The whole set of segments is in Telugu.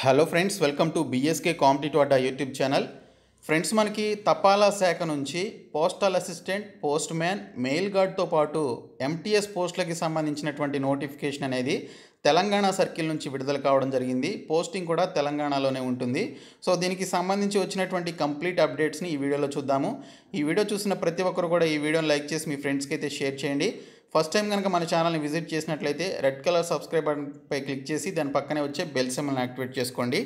hello friends welcome to B S K competitive Adda YouTube channel friends మనకి తపాలా శాఖ నుంచి postal assistant post man mail గార్డ్తో పాటు ఎంటీఎస్ పోస్టులకి సంబంధించినటువంటి నోటిఫికేషన్ అనేది తెలంగాణ సర్కిల్ నుంచి విడుదల కావడం జరిగింది పోస్టింగ్ కూడా తెలంగాణలోనే ఉంటుంది సో దీనికి సంబంధించి వచ్చినటువంటి కంప్లీట్ అప్డేట్స్ని ఈ వీడియోలో చూద్దాము ఈ వీడియో చూసిన ప్రతి ఒక్కరు కూడా ఈ వీడియోని లైక్ చేసి మీ ఫ్రెండ్స్కి అయితే షేర్ చేయండి ఫస్ట్ టైం కనుక మన ఛానల్ని విజిట్ చేసినట్లయితే రెడ్ కలర్ సబ్స్క్రైబ్ బటన్పై క్లిక్ చేసి దాని పక్కనే వచ్చే బెల్ సెమ్ని యాక్టివేట్ చేసుకోండి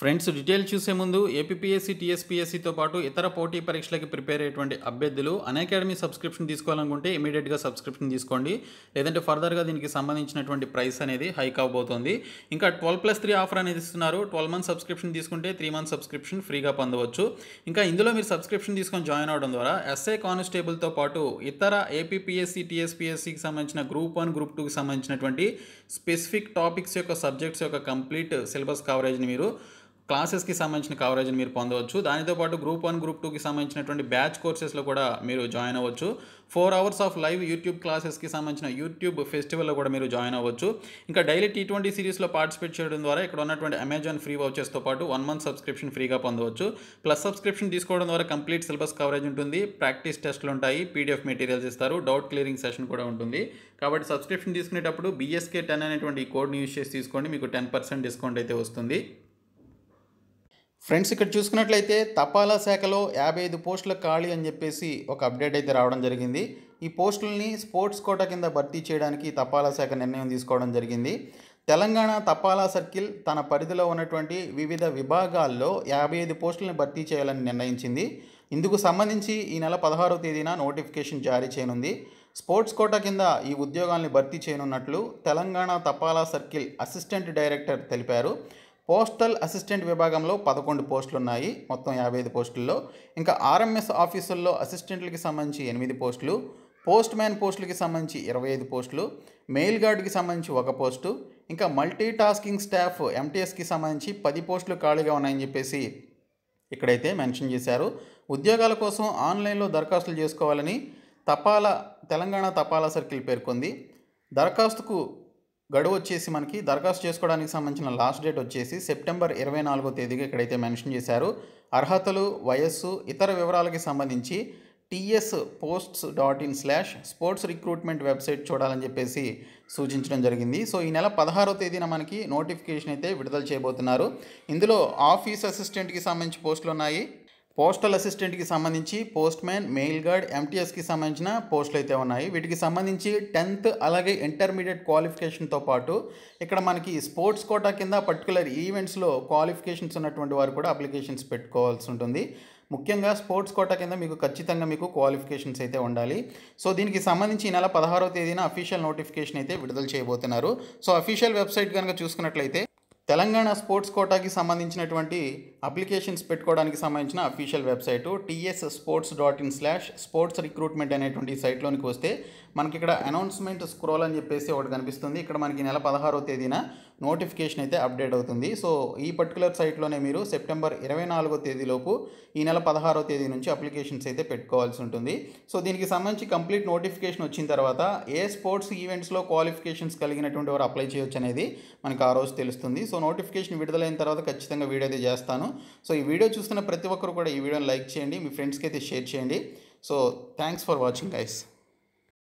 ఫ్రెండ్స్ డీటెయిల్ చూసే ముందు ఏపీఎస్సీ టీఎస్పీఎస్సీతో పాటు ఇతర పోటీ పరీక్షలకి ప్రిపేర్ అయ్యేటువంటి అభ్యర్థులు అకాడమీ సబ్స్క్రిప్షన్ తీసుకోవాలనుకుంటే ఇమీడియట్గా సబ్స్క్రిప్షన్ తీసుకోండి లేదంటే ఫర్దర్గా దీనికి సంబంధించినటువంటి ప్రైస్ అనేది హైక్ అవ్వబోతోంది ఇంకా ట్వెల్వ్ ప్లస్ త్రీ ఆఫర్ అనేది ఇస్తున్నారు ట్వెల్వ్ మంత్ సబ్స్క్రిప్షన్ తీసుకుంటే త్రీ మంత్ సబ్స్క్రిప్షన్ ఫ్రీగా పొందవచ్చు ఇంకా ఇందులో మీరు సబ్స్క్రిప్షన్ తీసుకొని జాయిన్ అవడం ద్వారా ఎస్ఏ కానిస్టేబుల్తో పాటు ఇతర ఏపీఎస్సీ టీఎస్పీఎస్సీకి సంబంధించిన గ్రూప్ వన్ గ్రూప్ టూకి సంబంధించినటువంటి స్పెసిఫిక్ టాపిక్స్ యొక్క సబ్జెక్ట్స్ యొక్క కంప్లీట్ సిలబస్ కవరేజ్ని మీరు క్లాసెస్కి సంబంధించిన కవరేజ్ని మీరు పొందవచ్చు దానితో పాటు గ్రూప్ వన్ గ్రూప్ టూకి సంబంధించినటువంటి బ్యాచ్ కోర్సెస్లో కూడా మీరు జాయిన్ అవ్వచ్చు four hours of live YouTube క్లాసెస్కి సంబంధించిన యూట్యూబ్ ఫెస్టివల్లో కూడా మీరు జాయిన్ అవ్వచ్చు ఇంకా డైలీ టీ ట్వంటీ సిరీస్లో పార్టిసిపేట్ చేయడం ద్వారా ఇక్కడ ఉన్నటువంటి అమెజాన్ ఫ్రీ వచ్చేస్తో పాటు వన్ మంత్ సబ్స్క్రిప్షన్ ఫ్రీగా పొందవచ్చు ప్లస్ సబ్స్క్రిప్షన్ తీసుకోవడం ద్వారా కంప్లీట్ సిలబస్ కవరేజ్ ఉంటుంది ప్రాక్టీస్ టెస్ట్లు ఉంటాయి పీడిఎఫ్ మెటీరియల్స్ ఇస్తారు డౌట్ క్లియరింగ్ సెషన్ కూడా ఉంటుంది కాబట్టి సబ్స్క్రిప్షన్ తీసుకునేటప్పుడు బీఎస్కే టెన్ అనేటువంటి కోడ్ని యూజ్ చేసి తీసుకోండి మీకు టెన్ పర్సెంట్ డిస్కౌంట్ అయితే వస్తుంది ఫ్రెండ్స్ ఇక్కడ చూసుకున్నట్లయితే తపాలా శాఖలో యాభై ఐదు పోస్టుల ఖాళీ అని చెప్పేసి ఒక అప్డేట్ అయితే రావడం జరిగింది ఈ పోస్టులని స్పోర్ట్స్ కోట కింద భర్తీ చేయడానికి తపాలా శాఖ నిర్ణయం తీసుకోవడం జరిగింది తెలంగాణ తపాలా సర్కిల్ తన పరిధిలో ఉన్నటువంటి వివిధ విభాగాల్లో యాభై ఐదు పోస్టులను భర్తీ చేయాలని నిర్ణయించింది ఇందుకు సంబంధించి ఈ నెల పదహారో తేదీన నోటిఫికేషన్ జారీ చేయనుంది స్పోర్ట్స్ కోట కింద ఈ ఉద్యోగాల్ని భర్తీ చేయనున్నట్లు తెలంగాణ తపాలా సర్కిల్ అసిస్టెంట్ డైరెక్టర్ తెలిపారు పోస్టల్ అసిస్టెంట్ విభాగంలో పదకొండు పోస్టులు ఉన్నాయి మొత్తం యాభై ఐదు పోస్టుల్లో ఇంకా ఆర్ఎంఎస్ ఆఫీసుల్లో అసిస్టెంట్లకి సంబంధించి ఎనిమిది పోస్టులు పోస్ట్ మ్యాన్ పోస్టులకి సంబంధించి ఇరవై ఐదు పోస్టులు మెయిల్ గార్డుకి సంబంధించి ఒక పోస్టు ఇంకా మల్టీ టాస్కింగ్ స్టాఫ్ ఎంటీఎస్కి సంబంధించి పది పోస్టులు ఖాళీగా ఉన్నాయని చెప్పేసి ఇక్కడైతే మెన్షన్ చేశారు ఉద్యోగాల కోసం ఆన్లైన్లో దరఖాస్తులు చేసుకోవాలని తపాలా తెలంగాణ తపాలా సర్కిల్ పేర్కొంది దరఖాస్తుకు గడువు వచ్చేసి మనకి దరఖాస్తు చేసుకోవడానికి సంబంధించిన లాస్ట్ డేట్ వచ్చేసి సెప్టెంబర్ ఇరవై నాలుగో తేదీకి ఇక్కడైతే మెన్షన్ చేశారు అర్హతలు వయస్సు ఇతర వివరాలకి సంబంధించి T S posts dot in slash sports recruitment website చూడాలని చెప్పేసి సూచించడం జరిగింది సో ఈ నెల పదహారో తేదీన మనకి నోటిఫికేషన్ అయితే విడుదల చేయబోతున్నారు ఇందులో ఆఫీస్ అసిస్టెంట్కి సంబంధించి పోస్టులు ఉన్నాయి పోస్టల్ అసిస్టెంట్కి సంబంధించి పోస్ట్ మ్యాన్ మెయిల్ గార్డ్ ఎంటీఎస్కి సంబంధించిన పోస్టులు అయితే ఉన్నాయి వీటికి సంబంధించి టెన్త్ అలాగే ఇంటర్మీడియట్ క్వాలిఫికేషన్తో పాటు ఇక్కడ మనకి స్పోర్ట్స్ కోటా కింద పర్టికులర్ ఈవెంట్స్లో క్వాలిఫికేషన్స్ ఉన్నటువంటి వారు కూడా అప్లికేషన్స్ పెట్టుకోవాల్సి ఉంటుంది ముఖ్యంగా స్పోర్ట్స్ కోటా కింద మీకు ఖచ్చితంగా మీకు క్వాలిఫికేషన్స్ అయితే ఉండాలి సో దీనికి సంబంధించి ఈ నెల పదహారవ తేదీన అఫీషియల్ నోటిఫికేషన్ అయితే విడుదల చేయబోతున్నారు సో అఫీషియల్ వెబ్సైట్ కనుక చూసుకున్నట్లయితే తెలంగాణ స్పోర్ట్స్ కోటాకి సంబంధించినటువంటి అప్లికేషన్స్ పెట్టుకోవడానికి సంబంధించిన official website T S sports dot in slash sports recruitment అనేటువంటి సైట్లోనికి వస్తే మనకి ఇక్కడ అనౌన్స్మెంట్ స్క్రోల్ అని చెప్పేసి ఒకటి కనిపిస్తుంది ఇక్కడ మనకి నెల పదహారో తేదీన నోటిఫికేషన్ అయితే అప్డేట్ అవుతుంది సో ఈ పర్టికులర్ సైట్లోనే మీరు సెప్టెంబర్ ఇరవై నాలుగో తేదీలోపు ఈ నెల పదహారో తేదీ నుంచి అప్లికేషన్స్ అయితే పెట్టుకోవాల్సి ఉంటుంది సో దీనికి సంబంధించి కంప్లీట్ నోటిఫికేషన్ వచ్చిన తర్వాత ఏ స్పోర్ట్స్ ఈవెంట్స్లో క్వాలిఫికేషన్స్ కలిగినటువంటి వారు అప్లై చేయొచ్చు అనేది మనకు ఆ రోజు తెలుస్తుంది సో సో నోటిఫికేషన్ విడుదలైన తర్వాత ఖచ్చితంగా వీడియో అయితే చేస్తాను సో ఈ వీడియో చూస్తున్న ప్రతి ఒక్కరు కూడా ఈ వీడియోని లైక్ చేయండి మీ ఫ్రెండ్స్కి అయితే షేర్ చేయండి so thanks for watching guys